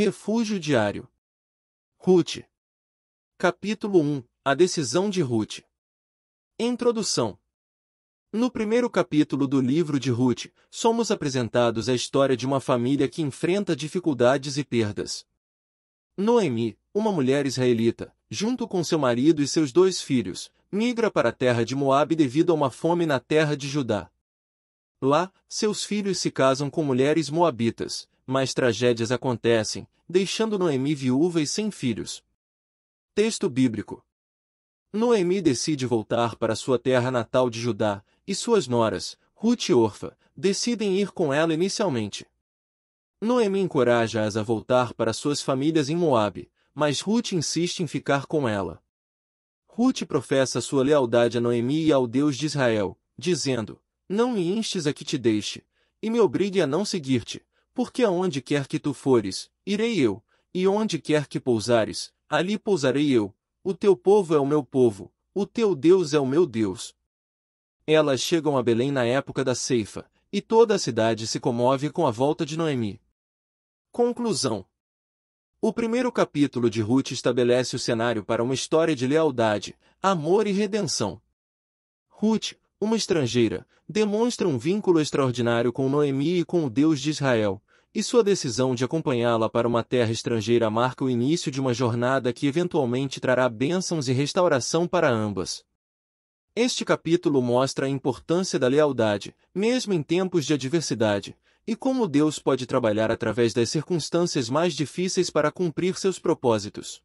Refúgio diário. Ruth. Capítulo 1 A decisão de Ruth. Introdução. No primeiro capítulo do livro de Ruth, somos apresentados a história de uma família que enfrenta dificuldades e perdas. Noemi, uma mulher israelita, junto com seu marido e seus dois filhos, migra para a terra de Moabe devido a uma fome na terra de Judá. Lá, seus filhos se casam com mulheres moabitas, mas tragédias acontecem, deixando Noemi viúva e sem filhos. Texto bíblico. Noemi decide voltar para sua terra natal de Judá, e suas noras, Ruth e Orfa, decidem ir com ela inicialmente. Noemi encoraja-as a voltar para suas famílias em Moabe, mas Ruth insiste em ficar com ela. Ruth professa sua lealdade a Noemi e ao Deus de Israel, dizendo, Não me instes a que te deixe, e me obrigue a não seguir-te. Porque aonde quer que tu fores, irei eu, e onde quer que pousares, ali pousarei eu. O teu povo é o meu povo, o teu Deus é o meu Deus. Elas chegam a Belém na época da ceifa, e toda a cidade se comove com a volta de Noemi. Conclusão O primeiro capítulo de Ruth estabelece o cenário para uma história de lealdade, amor e redenção. Ruth, uma estrangeira, demonstra um vínculo extraordinário com Noemi e com o Deus de Israel, e sua decisão de acompanhá-la para uma terra estrangeira marca o início de uma jornada que eventualmente trará bênçãos e restauração para ambas. Este capítulo mostra a importância da lealdade, mesmo em tempos de adversidade, e como Deus pode trabalhar através das circunstâncias mais difíceis para cumprir seus propósitos.